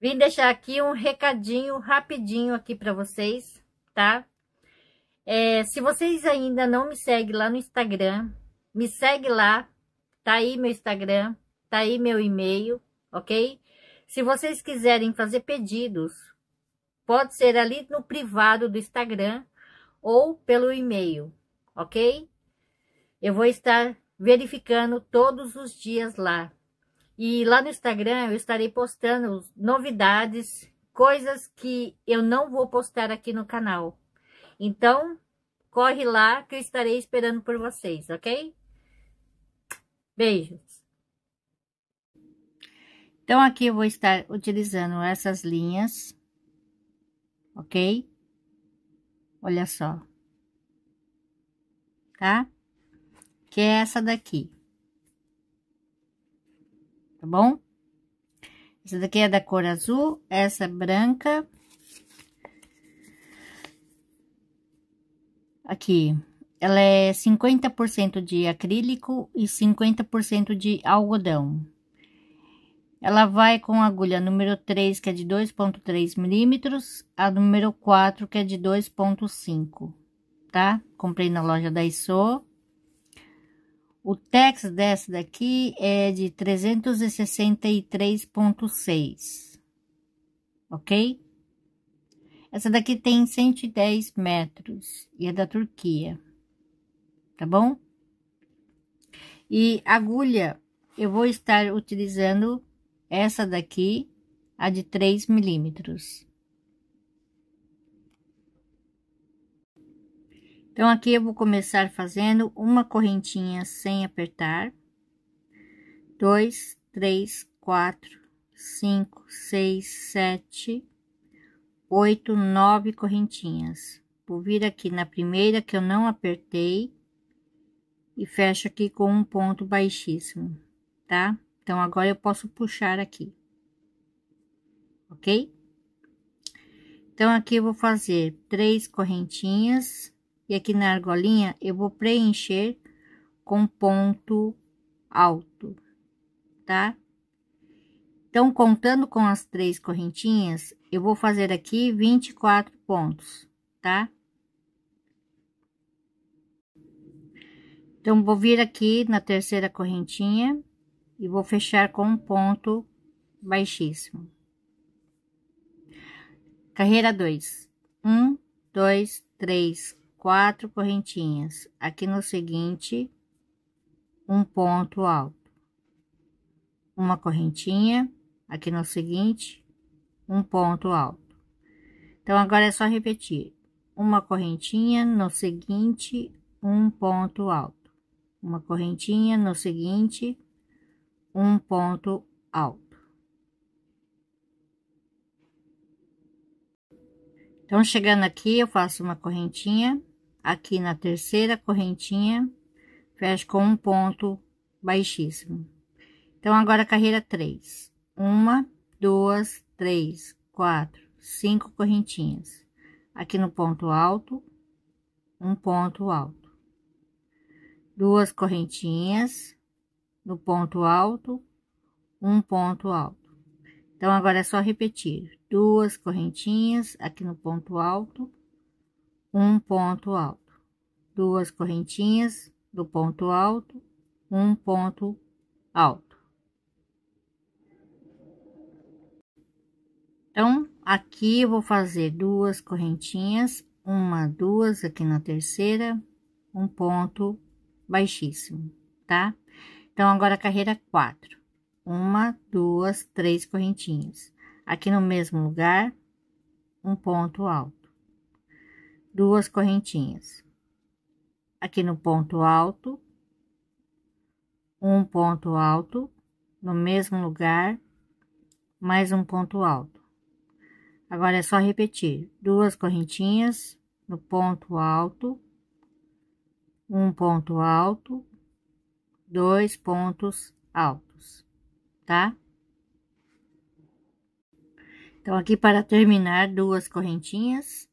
Vim deixar aqui um recadinho rapidinho aqui para vocês, tá? É, se vocês ainda não me seguem lá no Instagram, me segue lá, tá aí meu Instagram, tá aí meu e-mail, ok? Se vocês quiserem fazer pedidos, pode ser ali no privado do Instagram ou pelo e-mail, ok? Eu vou estar verificando todos os dias lá, e lá no Instagram eu estarei postando novidades, coisas que eu não vou postar aqui no canal. Então, corre lá que eu estarei esperando por vocês, ok? Beijos! Então, aqui eu vou estar utilizando essas linhas, ok? Olha só, tá? Que é essa daqui tá bom? Essa daqui é da cor azul, essa é branca. Aqui, ela é 50% de acrílico e 50% de algodão. Ela vai com a agulha número 3, que é de 2.3 milímetros, a número 4, que é de 2.5, tá? Comprei na loja da Isso. O tex dessa daqui é de 363,6, ok? Essa daqui tem 110 metros e é da Turquia, tá bom? E agulha, eu vou estar utilizando essa daqui, a de 3 milímetros. Então, aqui eu vou começar fazendo uma correntinha sem apertar. Dois, três, quatro, cinco, seis, sete, oito, nove correntinhas. Vou vir aqui na primeira que eu não apertei e fecho aqui com um ponto baixíssimo, tá? Então, agora eu posso puxar aqui, ok? Então, aqui eu vou fazer três correntinhas e aqui na argolinha eu vou preencher com ponto alto, tá? Então, contando com as três correntinhas, eu vou fazer aqui 24 pontos, tá? Então, vou vir aqui na terceira correntinha e vou fechar com um ponto baixíssimo. Carreira 2. 1, 2, 3, quatro correntinhas aqui no seguinte um ponto alto uma correntinha aqui no seguinte um ponto alto então agora é só repetir uma correntinha no seguinte um ponto alto uma correntinha no seguinte um ponto alto Então, chegando aqui, eu faço uma correntinha, aqui na terceira correntinha, fecho com um ponto baixíssimo. Então, agora carreira três. Uma, duas, três, quatro, cinco correntinhas. Aqui no ponto alto, um ponto alto. Duas correntinhas, no ponto alto, um ponto alto. Então, agora é só repetir. Duas correntinhas aqui no ponto alto, um ponto alto, duas correntinhas do ponto alto, um ponto alto. Então, aqui eu vou fazer duas correntinhas, uma, duas, aqui na terceira, um ponto baixíssimo, tá? Então, agora carreira quatro, uma, duas, três correntinhas. Aqui no mesmo lugar, um ponto alto duas correntinhas. Aqui no ponto alto, um ponto alto, no mesmo lugar, mais um ponto alto. Agora é só repetir: duas correntinhas no ponto alto, um ponto alto, dois pontos altos, tá? Então, aqui para terminar, duas correntinhas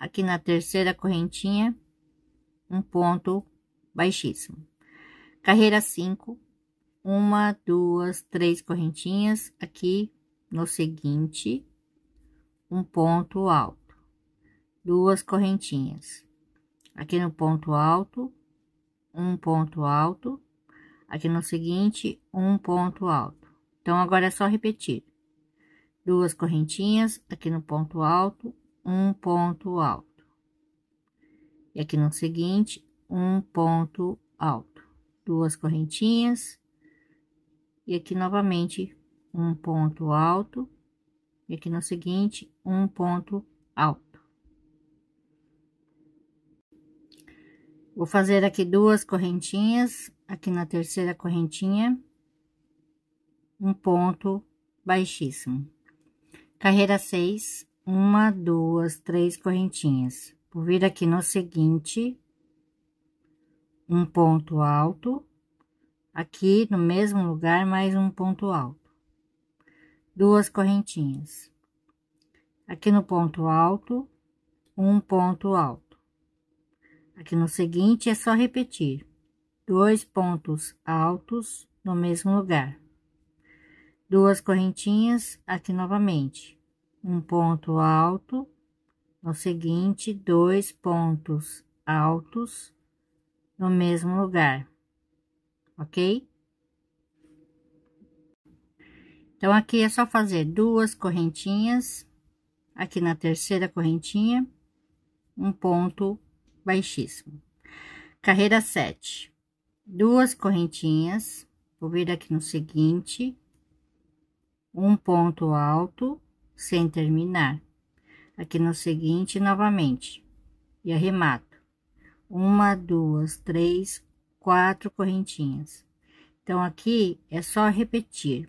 aqui na terceira correntinha, um ponto baixíssimo. Carreira 5, uma, duas, três correntinhas, aqui no seguinte, um ponto alto, duas correntinhas. Aqui no ponto alto, um ponto alto, aqui no seguinte, um ponto alto. Então, agora é só repetir. Duas correntinhas, aqui no ponto alto, um ponto alto. E aqui no seguinte, um ponto alto. Duas correntinhas. E aqui novamente, um ponto alto. E aqui no seguinte, um ponto alto. Vou fazer aqui duas correntinhas. Aqui na terceira correntinha, um ponto baixíssimo. Carreira 6, uma, duas, três correntinhas. Vou vir aqui no seguinte, um ponto alto, aqui no mesmo lugar, mais um ponto alto, duas correntinhas. Aqui no ponto alto, um ponto alto. Aqui no seguinte é só repetir, dois pontos altos no mesmo lugar, duas correntinhas aqui novamente um ponto alto, no é seguinte, dois pontos altos no mesmo lugar, ok? Então, aqui é só fazer duas correntinhas, aqui na terceira correntinha, um ponto baixíssimo. Carreira 7, duas correntinhas, vou vir aqui no seguinte, um ponto alto, sem terminar. Aqui no seguinte, novamente, e arremato. Uma, duas, três, quatro correntinhas. Então, aqui é só repetir.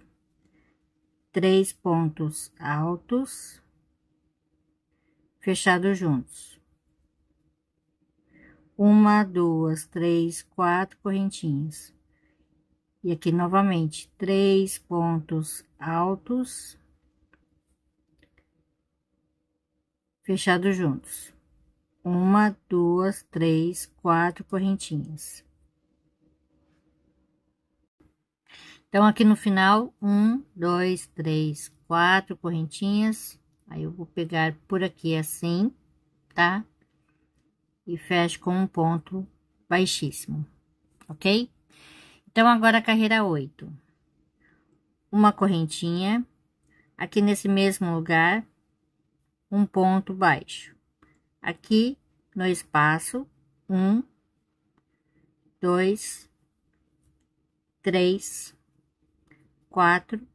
Três pontos altos, fechados juntos. Uma, duas, três, quatro correntinhas. E aqui novamente, três pontos altos, fechados juntos. Uma, duas, três, quatro correntinhas. Então, aqui no final, um, dois, três, quatro correntinhas. Aí, eu vou pegar por aqui assim, tá? E fecho com um ponto baixíssimo, ok? Então, agora a carreira oito. Uma correntinha. Aqui nesse mesmo lugar, um ponto baixo. Aqui no espaço, um, dois, três, quatro,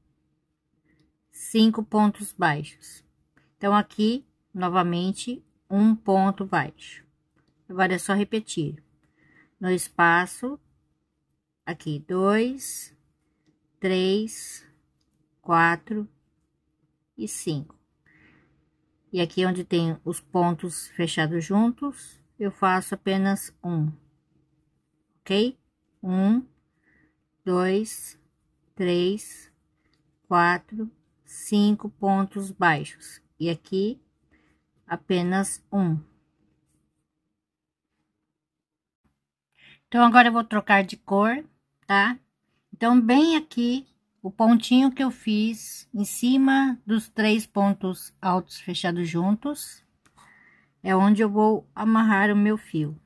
cinco pontos baixos. Então, aqui, novamente, um ponto baixo. Agora é só repetir. No espaço, aqui, dois, três, quatro e cinco. E aqui é onde tem os pontos fechados juntos, eu faço apenas um. Ok? Um, dois, três, quatro, cinco pontos baixos. E aqui, apenas um. Então, agora eu vou trocar de cor, tá? Então, bem aqui o pontinho que eu fiz em cima dos três pontos altos fechados juntos, é onde eu vou amarrar o meu fio.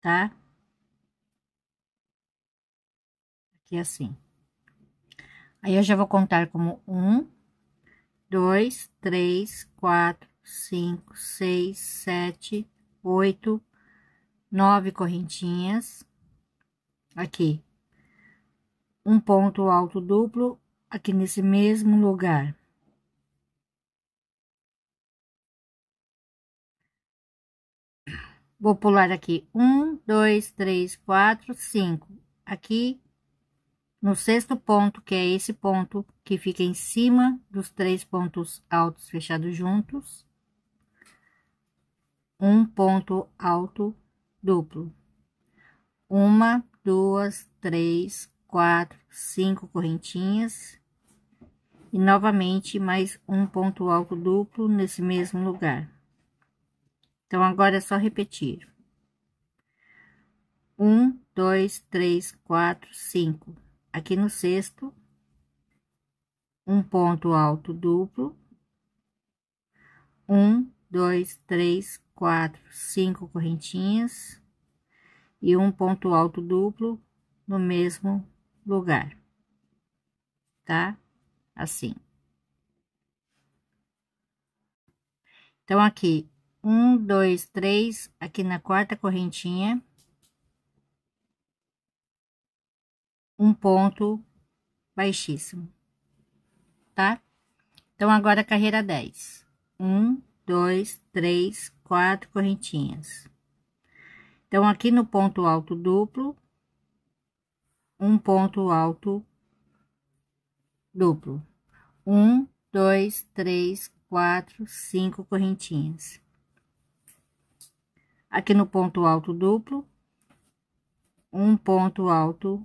Tá? Aqui é assim. Aí eu já vou contar como um, dois, três, quatro, cinco, seis, sete, oito, nove correntinhas aqui. Um ponto alto duplo aqui nesse mesmo lugar. Vou pular aqui. Um, dois, três, quatro, cinco. Aqui no sexto ponto, que é esse ponto que fica em cima dos três pontos altos fechados juntos. Um ponto alto duplo. Uma duas, três, quatro, cinco correntinhas. E novamente mais um ponto alto duplo nesse mesmo lugar. Então, agora é só repetir. Um, dois, três, quatro, cinco. Aqui no sexto, um ponto alto duplo. Um, dois, três, quatro, cinco correntinhas e um ponto alto duplo no mesmo lugar, tá? Assim. Então, aqui, um, dois, três, aqui na quarta correntinha, um ponto baixíssimo, tá? Então, agora carreira 10. Um, dois, três, quatro correntinhas. Então, aqui no ponto alto duplo, um ponto alto duplo. Um, dois, três, quatro, cinco correntinhas. Aqui no ponto alto duplo, um ponto alto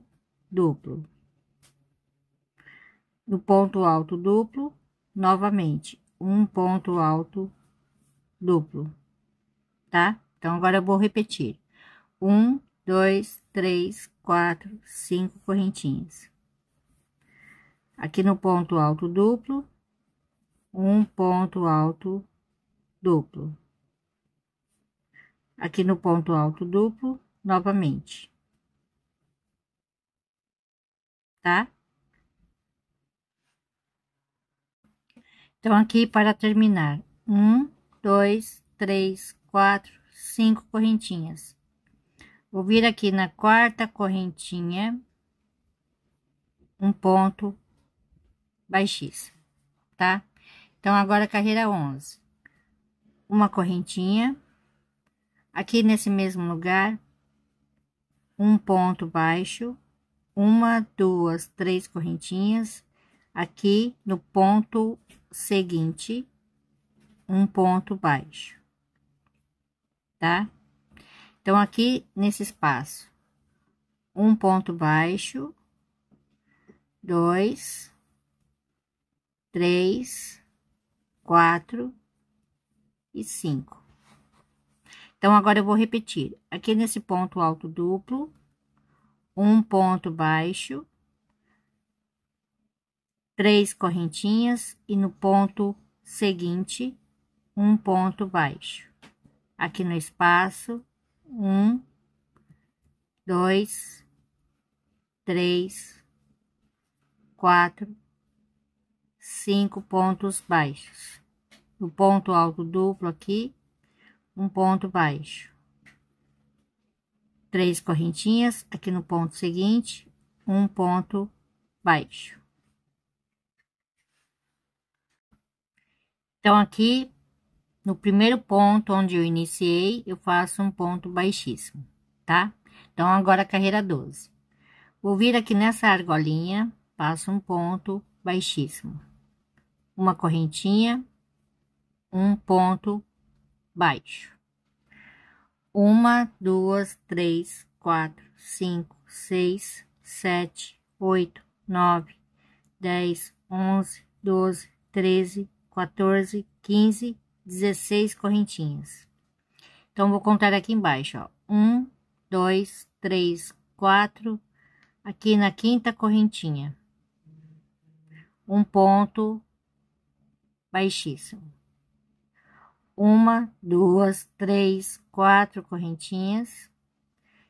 duplo. No ponto alto duplo, novamente, um ponto alto duplo, tá? Então, agora eu vou repetir. Um, dois, três, quatro, cinco correntinhas. Aqui no ponto alto duplo, um ponto alto duplo. Aqui no ponto alto duplo, novamente. Tá? Então, aqui para terminar, um, dois, três, quatro, cinco correntinhas. Vou vir aqui na quarta correntinha, um ponto baixíssimo, tá? Então, agora carreira 11. Uma correntinha. Aqui nesse mesmo lugar, um ponto baixo, uma, duas, três correntinhas. Aqui no ponto seguinte, um ponto baixo, tá? Então, aqui nesse espaço, um ponto baixo, dois, três, quatro e cinco. Então, agora eu vou repetir. Aqui nesse ponto alto duplo, um ponto baixo, três correntinhas e no ponto seguinte, um ponto baixo. Aqui no espaço, um, dois, três, quatro, cinco pontos baixos. No ponto alto duplo aqui, um ponto baixo. Três correntinhas, aqui no ponto seguinte, um ponto baixo. Então, aqui no primeiro ponto onde eu iniciei, eu faço um ponto baixíssimo, tá? Então, agora carreira 12. Vou vir aqui nessa argolinha, passo um ponto baixíssimo. Uma correntinha, um ponto baixo. Uma, duas, três, quatro, cinco, seis, sete, oito, nove, dez, onze, doze, treze, quatorze, quinze, 16 correntinhas. Então, vou contar aqui embaixo, ó. Um, dois, três, quatro, aqui na quinta correntinha. Um ponto baixíssimo. Uma, duas, três, quatro correntinhas.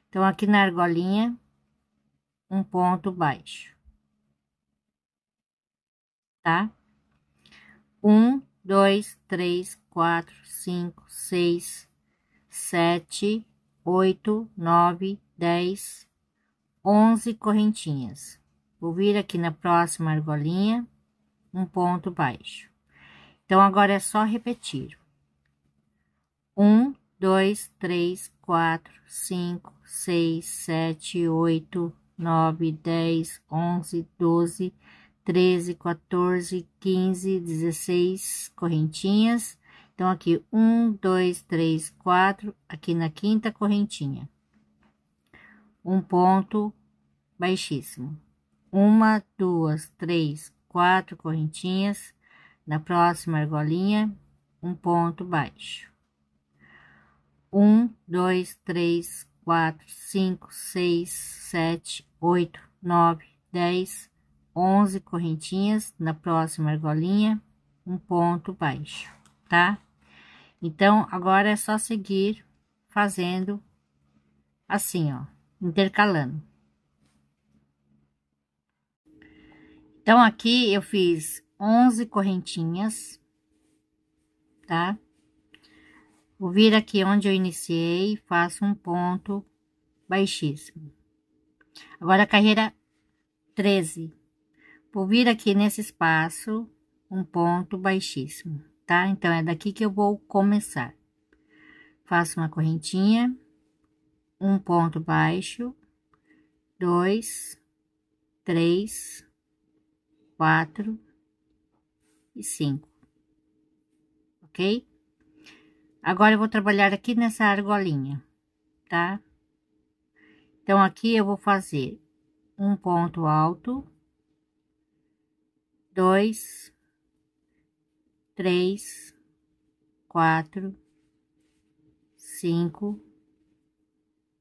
Então, aqui na argolinha, um ponto baixo. Tá? Um, dois, três, quatro, cinco, seis, sete, oito, nove, dez, onze correntinhas. Vou vir aqui na próxima argolinha, um ponto baixo. Então, agora é só repetir. Um, dois, três, quatro, cinco, seis, sete, oito, nove, dez, onze, doze, 12 13, 14, 15, 16 correntinhas. Então, aqui, um, dois, três, quatro, aqui na quinta correntinha. Um ponto baixíssimo. Uma, duas, três, quatro correntinhas. Na próxima argolinha, um ponto baixo. Um, dois, três, quatro, cinco, seis, sete, oito, nove, dez, 11 correntinhas na próxima argolinha, um ponto baixo, tá? Então, agora é só seguir fazendo assim, ó, intercalando. Então, aqui eu fiz 11 correntinhas, tá? Vou vir aqui onde eu iniciei, faço um ponto baixíssimo. Agora, a carreira 13. Vou vir aqui nesse espaço, um ponto baixíssimo, tá? Então, é daqui que eu vou começar. Faço uma correntinha, um ponto baixo, dois, três, quatro e cinco, ok? Agora, eu vou trabalhar aqui nessa argolinha, tá? Então, aqui eu vou fazer um ponto alto dois, três, quatro, cinco,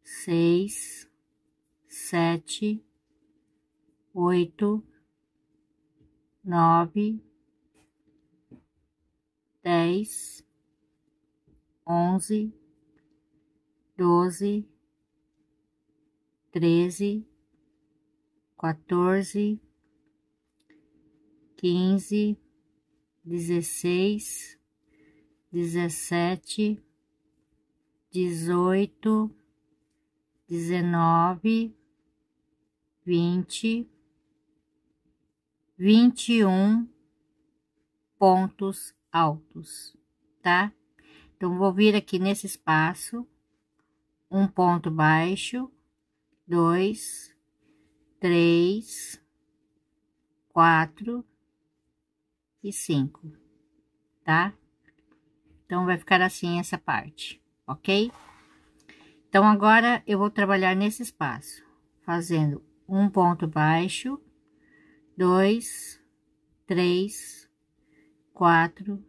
seis, sete, oito, nove, dez, onze, doze, treze, quatorze quinze, dezesseis, dezessete, dezoito, dezenove, vinte, vinte e um pontos altos, tá? Então, vou vir aqui nesse espaço, um ponto baixo, dois, três, quatro, e 5, tá? Então, vai ficar assim essa parte, ok? Então, agora, eu vou trabalhar nesse espaço, fazendo um ponto baixo, dois, três, quatro,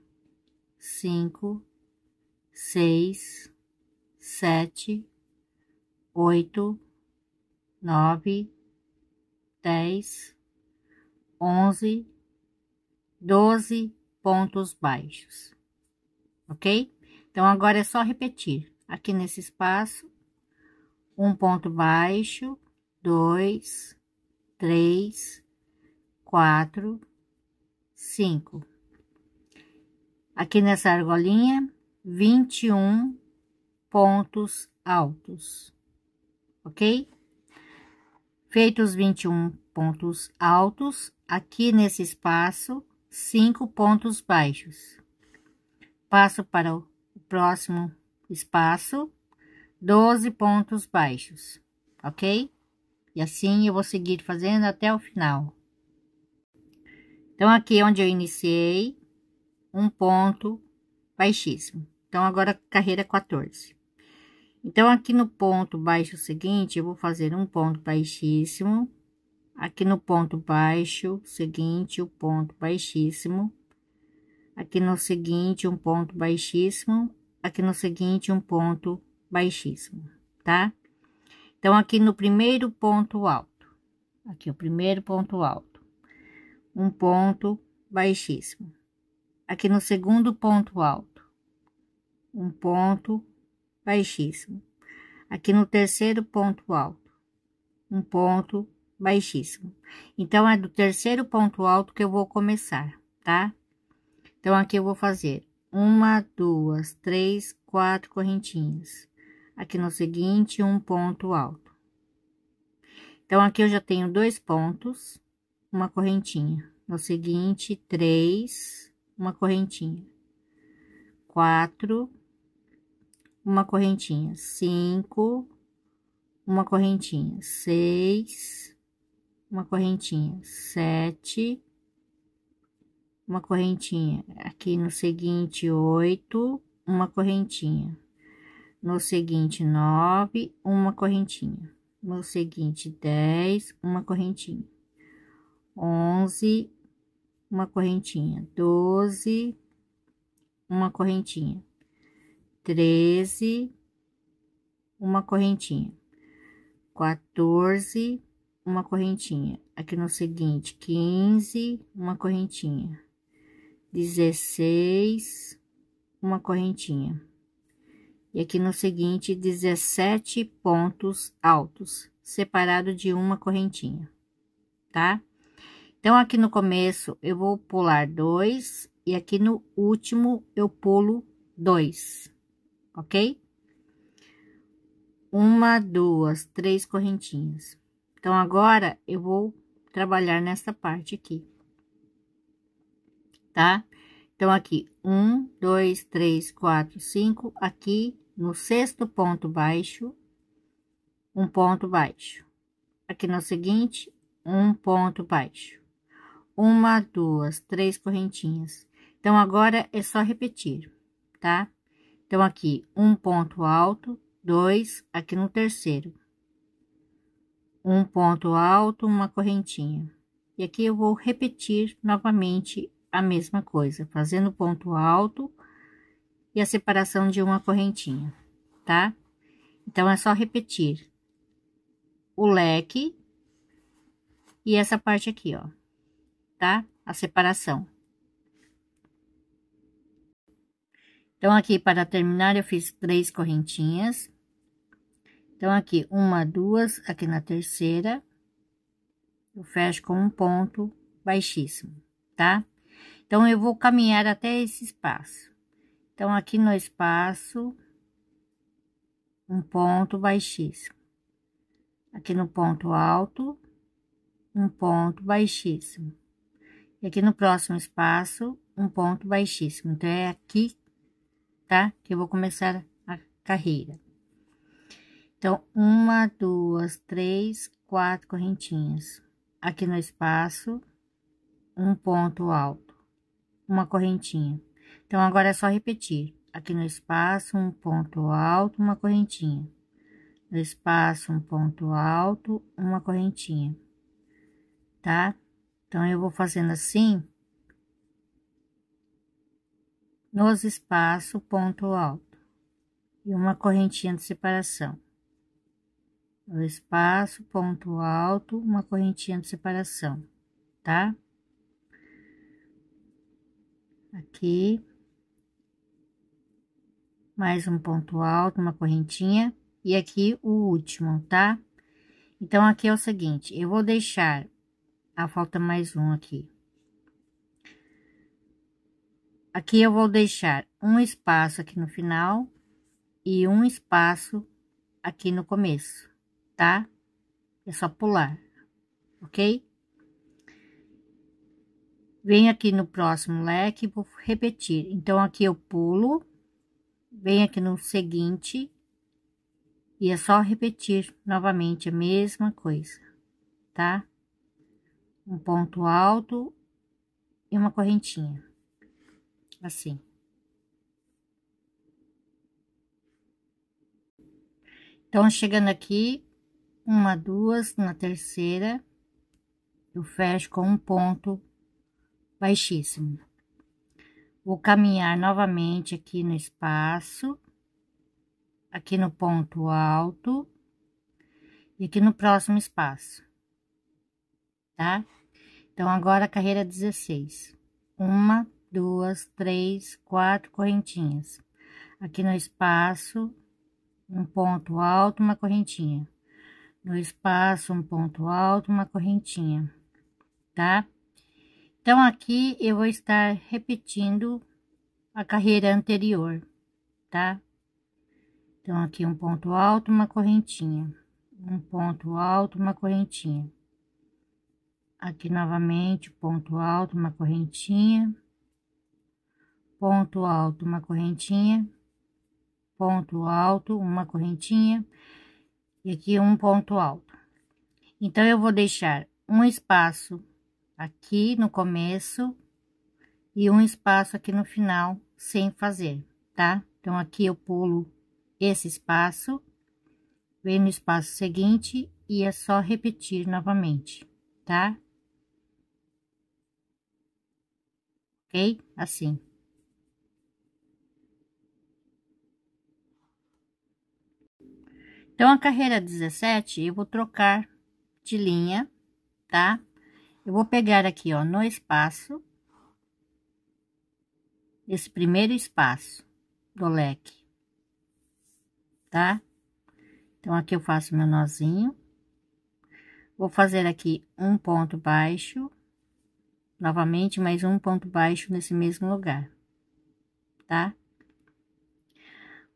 cinco, seis, sete, oito, nove, dez, onze, 12 pontos baixos, ok? Então, agora é só repetir. Aqui nesse espaço, um ponto baixo, dois, três, quatro, cinco. Aqui nessa argolinha, 21 pontos altos, ok? Feitos 21 pontos altos, aqui nesse espaço, cinco pontos baixos. Passo para o próximo espaço, 12 pontos baixos, ok? E assim eu vou seguir fazendo até o final. Então, aqui é onde eu iniciei, um ponto baixíssimo. Então, agora carreira 14. Então, aqui no ponto baixo seguinte, eu vou fazer um ponto baixíssimo aqui no ponto baixo, seguinte, o um ponto baixíssimo, aqui no seguinte, um ponto baixíssimo, aqui no seguinte, um ponto baixíssimo, tá? Então, aqui no primeiro ponto alto, aqui o primeiro ponto alto, um ponto baixíssimo, aqui no segundo ponto alto, um ponto baixíssimo, aqui no terceiro ponto alto, um ponto baixíssimo. Então, é do terceiro ponto alto que eu vou começar, tá? Então, aqui eu vou fazer uma, duas, três, quatro correntinhas. Aqui no seguinte, um ponto alto. Então, aqui eu já tenho dois pontos, uma correntinha. No seguinte, três, uma correntinha. Quatro, uma correntinha. Cinco, uma correntinha. Seis, uma correntinha, sete, uma correntinha. Aqui no seguinte, oito, uma correntinha. No seguinte, nove, uma correntinha. No seguinte, dez, uma correntinha. Onze, uma correntinha. Doze, uma correntinha. Treze, uma correntinha. Quatorze, uma correntinha. Aqui no seguinte, 15, uma correntinha. 16, uma correntinha. E aqui no seguinte, 17 pontos altos, separado de uma correntinha, tá? Então, aqui no começo, eu vou pular dois, e aqui no último, eu pulo dois, ok? Uma, duas, três correntinhas. Então, agora eu vou trabalhar nessa parte aqui, tá? Então, aqui, um, dois, três, quatro, cinco, aqui no sexto ponto baixo, um ponto baixo. Aqui no seguinte, um ponto baixo. Uma, duas, três correntinhas. Então, agora é só repetir, tá? Então, aqui, um ponto alto, dois, aqui no terceiro, um ponto alto, uma correntinha. E aqui eu vou repetir novamente a mesma coisa, fazendo ponto alto e a separação de uma correntinha, tá? Então é só repetir o leque e essa parte aqui, ó, tá? A separação. Então aqui para terminar eu fiz três correntinhas, então, aqui, uma, duas, aqui na terceira, eu fecho com um ponto baixíssimo, tá? Então, eu vou caminhar até esse espaço. Então, aqui no espaço, um ponto baixíssimo. Aqui no ponto alto, um ponto baixíssimo. E aqui no próximo espaço, um ponto baixíssimo. Então, é aqui, tá? Que eu vou começar a carreira. Então, uma, duas, três, quatro correntinhas. Aqui no espaço, um ponto alto, uma correntinha. Então, agora é só repetir. Aqui no espaço, um ponto alto, uma correntinha. No espaço, um ponto alto, uma correntinha. Tá? Então, eu vou fazendo assim. Nos espaços, ponto alto. E uma correntinha de separação no espaço, ponto alto, uma correntinha de separação, tá? Aqui, mais um ponto alto, uma correntinha, e aqui o último, tá? Então, aqui é o seguinte, eu vou deixar, ah, falta mais um aqui. Aqui eu vou deixar um espaço aqui no final e um espaço aqui no começo tá? É só pular, ok? Venho aqui no próximo leque, vou repetir. Então, aqui eu pulo, vem aqui no seguinte, e é só repetir novamente a mesma coisa, tá? Um ponto alto e uma correntinha, assim. Então, chegando aqui, uma, duas, na terceira, eu fecho com um ponto baixíssimo. Vou caminhar novamente aqui no espaço, aqui no ponto alto e aqui no próximo espaço, tá? Então, agora a carreira 16. Uma, duas, três, quatro correntinhas. Aqui no espaço, um ponto alto, uma correntinha dois passos, um ponto alto, uma correntinha, tá? Então, aqui eu vou estar repetindo a carreira anterior, tá? Então, aqui um ponto alto, uma correntinha, um ponto alto, uma correntinha. Aqui novamente, ponto alto, uma correntinha, ponto alto, uma correntinha, ponto alto, uma correntinha. Ponto alto, uma correntinha e aqui um ponto alto. Então, eu vou deixar um espaço aqui no começo e um espaço aqui no final sem fazer, tá? Então, aqui eu pulo esse espaço, venho no espaço seguinte e é só repetir novamente, tá? Ok? Assim. Então, a carreira 17, eu vou trocar de linha, tá? Eu vou pegar aqui, ó, no espaço, esse primeiro espaço do leque, tá? Então, aqui eu faço meu nozinho. Vou fazer aqui um ponto baixo, novamente mais um ponto baixo nesse mesmo lugar, tá?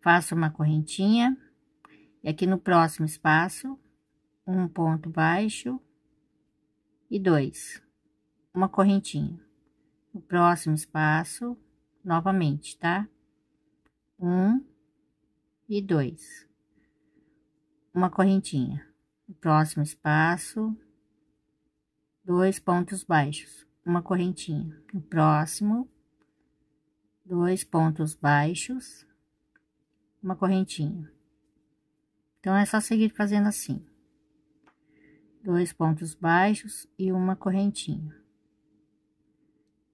Faço uma correntinha. E aqui no próximo espaço, um ponto baixo e dois, uma correntinha. No próximo espaço, novamente, tá? Um e dois, uma correntinha. No próximo espaço, dois pontos baixos, uma correntinha. No próximo, dois pontos baixos, uma correntinha. Então, é só seguir fazendo assim. Dois pontos baixos e uma correntinha.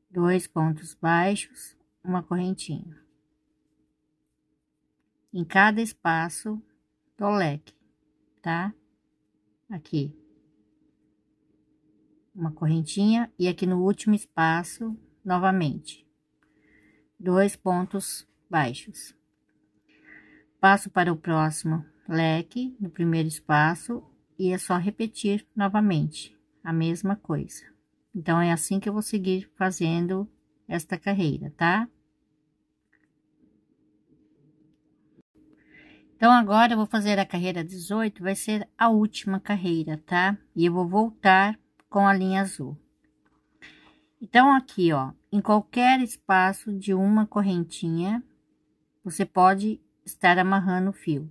Dois pontos baixos, uma correntinha. Em cada espaço do leque, tá? Aqui. Uma correntinha e aqui no último espaço, novamente. Dois pontos baixos. Passo para o próximo leque no primeiro espaço e é só repetir novamente a mesma coisa. Então, é assim que eu vou seguir fazendo esta carreira, tá? Então, agora eu vou fazer a carreira 18, vai ser a última carreira, tá? E eu vou voltar com a linha azul. Então, aqui, ó, em qualquer espaço de uma correntinha, você pode estar amarrando o fio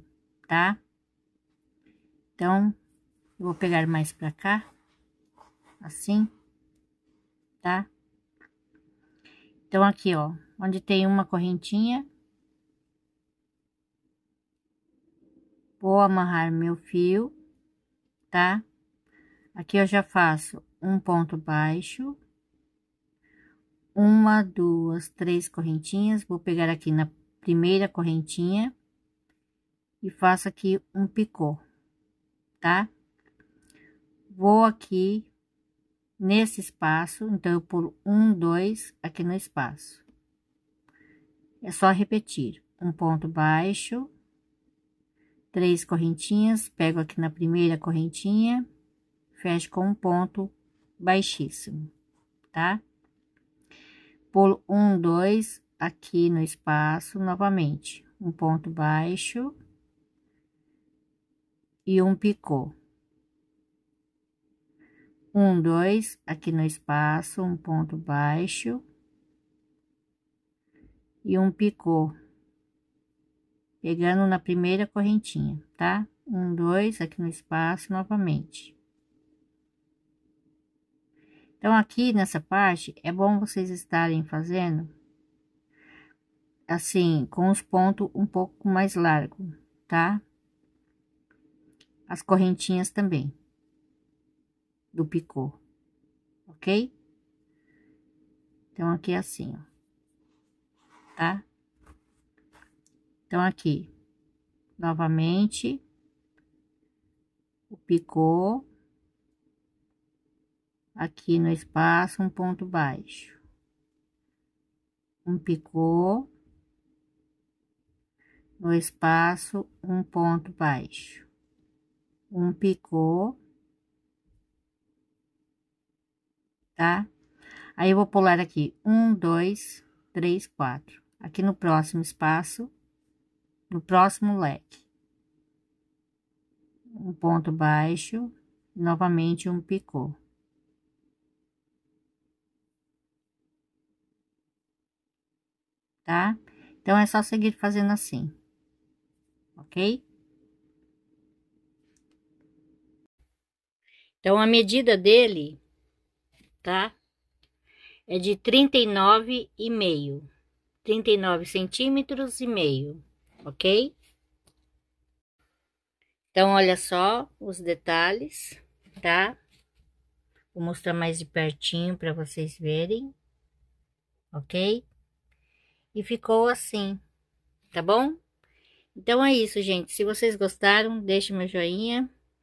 tá? Então, eu vou pegar mais pra cá, assim, tá? Então, aqui, ó, onde tem uma correntinha, vou amarrar meu fio, tá? Aqui eu já faço um ponto baixo, uma, duas, três correntinhas, vou pegar aqui na primeira correntinha, e faço aqui um picô, tá? Vou aqui nesse espaço, então eu pulo um, dois aqui no espaço. É só repetir, um ponto baixo, três correntinhas, pego aqui na primeira correntinha, fecho com um ponto baixíssimo, tá? Pulo um, dois aqui no espaço novamente, um ponto baixo, e um picô. Um, dois, aqui no espaço, um ponto baixo e um picô. Pegando na primeira correntinha, tá? Um, dois, aqui no espaço novamente. Então, aqui nessa parte, é bom vocês estarem fazendo assim, com os pontos um pouco mais largo, tá? as correntinhas também do picô, ok? Então, aqui é assim, ó, tá? Então, aqui, novamente, o picô, aqui no espaço, um ponto baixo, um picô, no espaço, um ponto baixo um picô, tá? Aí eu vou pular aqui, um, dois, três, quatro. Aqui no próximo espaço, no próximo leque. Um ponto baixo, novamente um picô. Tá? Então, é só seguir fazendo assim, ok? Então, a medida dele, tá? É de 39,5. 39 centímetros e meio, ok? Então, olha só os detalhes, tá? Vou mostrar mais de pertinho para vocês verem, ok? E ficou assim, tá bom? Então, é isso, gente. Se vocês gostaram, deixe meu joinha